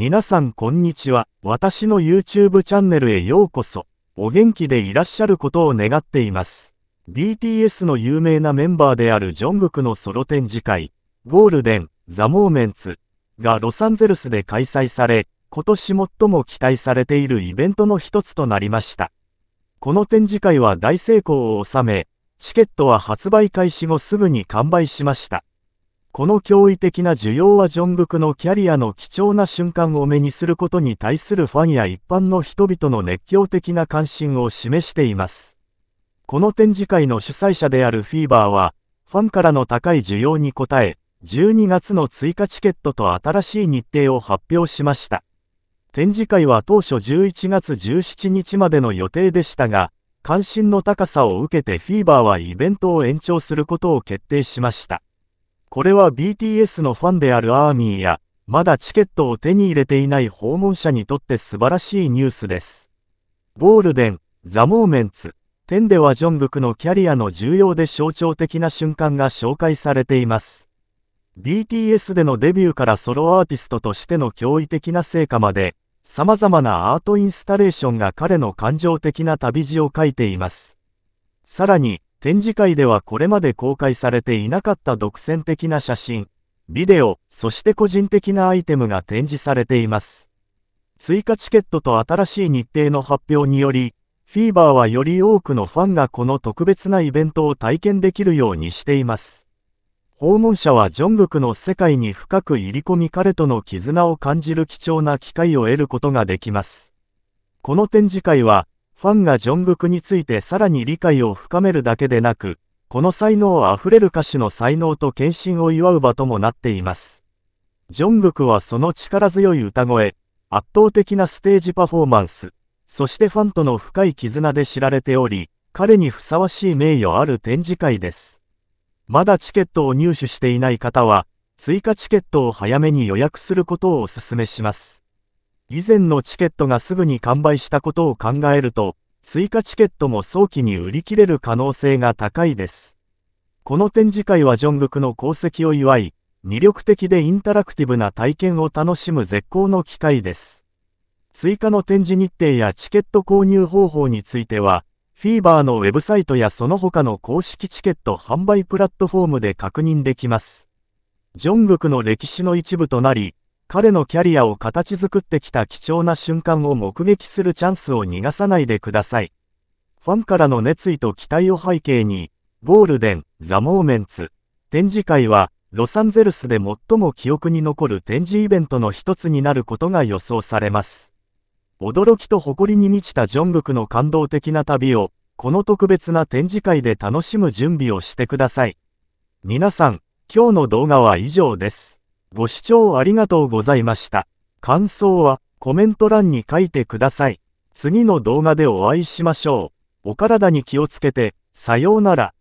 皆さんこんにちは。私の YouTube チャンネルへようこそ。お元気でいらっしゃることを願っています。BTS の有名なメンバーであるジョングクのソロ展示会、ゴールデン、ザ・モーメンツがロサンゼルスで開催され、今年最も期待されているイベントの一つとなりました。この展示会は大成功を収め、チケットは発売開始後すぐに完売しました。この驚異的な需要はジョングクのキャリアの貴重な瞬間を目にすることに対するファンや一般の人々の熱狂的な関心を示しています。この展示会の主催者であるフィーバーは、ファンからの高い需要に応え、12月の追加チケットと新しい日程を発表しました。展示会は当初11月17日までの予定でしたが、関心の高さを受けてフィーバーはイベントを延長することを決定しました。これは BTS のファンであるアーミーや、まだチケットを手に入れていない訪問者にとって素晴らしいニュースです。ゴールデン、ザ・モーメンツ、天ではジョングクのキャリアの重要で象徴的な瞬間が紹介されています。BTS でのデビューからソロアーティストとしての驚異的な成果まで、様々なアートインスタレーションが彼の感情的な旅路を書いています。さらに、展示会ではこれまで公開されていなかった独占的な写真、ビデオ、そして個人的なアイテムが展示されています。追加チケットと新しい日程の発表により、フィーバーはより多くのファンがこの特別なイベントを体験できるようにしています。訪問者はジョングクの世界に深く入り込み彼との絆を感じる貴重な機会を得ることができます。この展示会は、ファンがジョングクについてさらに理解を深めるだけでなく、この才能あふれる歌手の才能と献身を祝う場ともなっています。ジョングクはその力強い歌声、圧倒的なステージパフォーマンス、そしてファンとの深い絆で知られており、彼にふさわしい名誉ある展示会です。まだチケットを入手していない方は、追加チケットを早めに予約することをお勧めします。以前のチケットがすぐに完売したことを考えると、追加チケットも早期に売り切れる可能性が高いです。この展示会はジョングクの功績を祝い、魅力的でインタラクティブな体験を楽しむ絶好の機会です。追加の展示日程やチケット購入方法については、フィーバーのウェブサイトやその他の公式チケット販売プラットフォームで確認できます。ジョングクの歴史の一部となり、彼のキャリアを形作ってきた貴重な瞬間を目撃するチャンスを逃がさないでください。ファンからの熱意と期待を背景に、ゴールデン、ザ・モーメンツ、展示会は、ロサンゼルスで最も記憶に残る展示イベントの一つになることが予想されます。驚きと誇りに満ちたジョングクの感動的な旅を、この特別な展示会で楽しむ準備をしてください。皆さん、今日の動画は以上です。ご視聴ありがとうございました。感想はコメント欄に書いてください。次の動画でお会いしましょう。お体に気をつけて、さようなら。